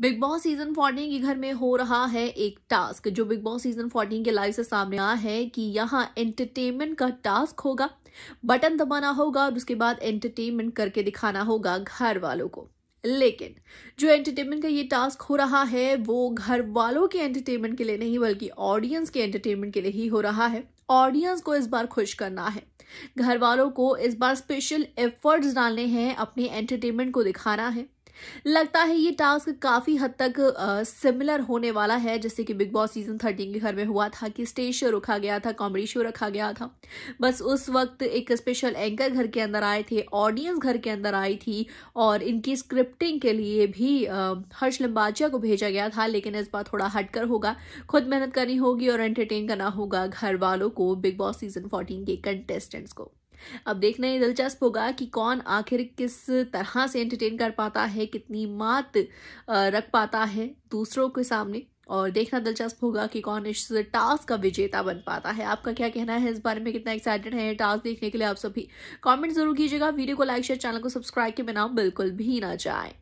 big Boss season 14 के घर में हो रहा है एक टास्क जो बिग बॉस सीजन 14 के लाइव से सामने आया है कि यहाँ एंटरटेनमेंट का टास्क होगा बटन दबाना होगा और उसके बाद एंटरटेनमेंट करके दिखाना होगा घर वालों को लेकिन जो एंटरटेनमेंट का ये टास्क हो रहा है वो घर वालों के एंटरटेनमेंट के लिए नहीं बल्कि ऑडियंस के एंटरटेनमेंट के लिए ही हो रहा है ऑडियंस को इस बार खुश करना है घर वालों को इस बार स्पेशल एफर्ट्स डालने हैं अपने एंटरटेनमेंट को दिखाना है लगता है ये टास्क काफी हद तक सिमिलर होने वाला है जैसे कि बिग बॉस सीजन थर्टीन के घर में हुआ था कि स्टेज शो रखा गया था कॉमेडी शो रखा गया था बस उस वक्त एक स्पेशल एंकर घर के अंदर आए थे ऑडियंस घर के अंदर आई थी और इनकी स्क्रिप्टिंग के लिए भी हर्ष लिम्बाचिया को भेजा गया था लेकिन इस बार थोड़ा हटकर होगा खुद मेहनत करनी होगी और एंटरटेन करना होगा घर वालों को बिग बॉस सीजन फोर्टीन के कंटेस्टेंट्स को अब देखना ये दिलचस्प होगा कि कौन आखिर किस तरह से एंटरटेन कर पाता है कितनी मात रख पाता है दूसरों के सामने और देखना दिलचस्प होगा कि कौन इस टास्क का विजेता बन पाता है आपका क्या कहना है इस बारे में कितना एक्साइटेड है टास्क देखने के लिए आप सभी कमेंट जरूर कीजिएगा वीडियो को लाइक शेयर चैनल को सब्सक्राइब के बिना बिल्कुल भी ना जाए